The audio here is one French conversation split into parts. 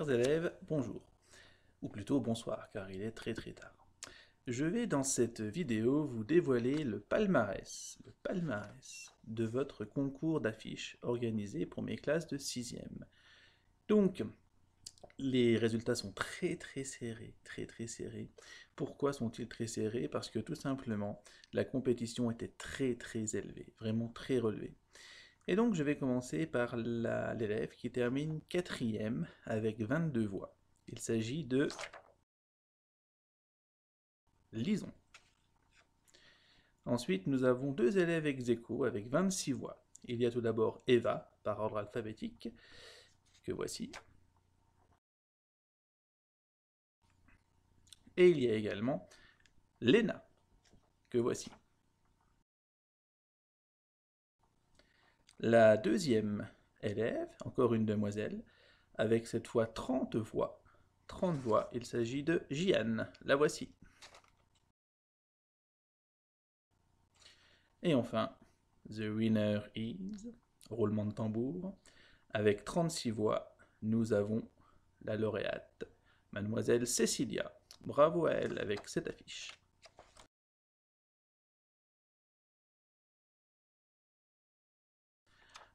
Chers élèves, bonjour, ou plutôt bonsoir, car il est très très tard. Je vais dans cette vidéo vous dévoiler le palmarès, le palmarès de votre concours d'affiches organisé pour mes classes de 6e. Donc, les résultats sont très très serrés, très très serrés. Pourquoi sont-ils très serrés Parce que tout simplement, la compétition était très très élevée, vraiment très relevée. Et donc je vais commencer par l'élève qui termine quatrième avec 22 voix. Il s'agit de Lison. Ensuite, nous avons deux élèves ex aequo avec 26 voix. Il y a tout d'abord Eva, par ordre alphabétique, que voici. Et il y a également Lena, que voici. La deuxième élève, encore une demoiselle, avec cette fois 30 voix. 30 voix, il s'agit de Jiane. La voici. Et enfin, The Winner is, roulement de tambour, avec 36 voix, nous avons la lauréate, mademoiselle Cecilia. Bravo à elle avec cette affiche.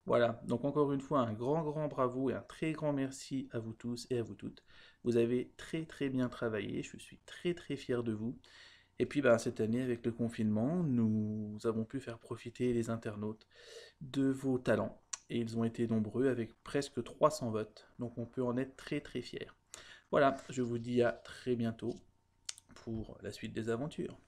Voilà, donc encore une fois, un grand, grand bravo et un très grand merci à vous tous et à vous toutes. Vous avez très, très bien travaillé, je suis très, très fier de vous. Et puis ben, cette année, avec le confinement, nous avons pu faire profiter les internautes de vos talents. Et ils ont été nombreux avec presque 300 votes, donc on peut en être très, très fier. Voilà, je vous dis à très bientôt pour la suite des aventures.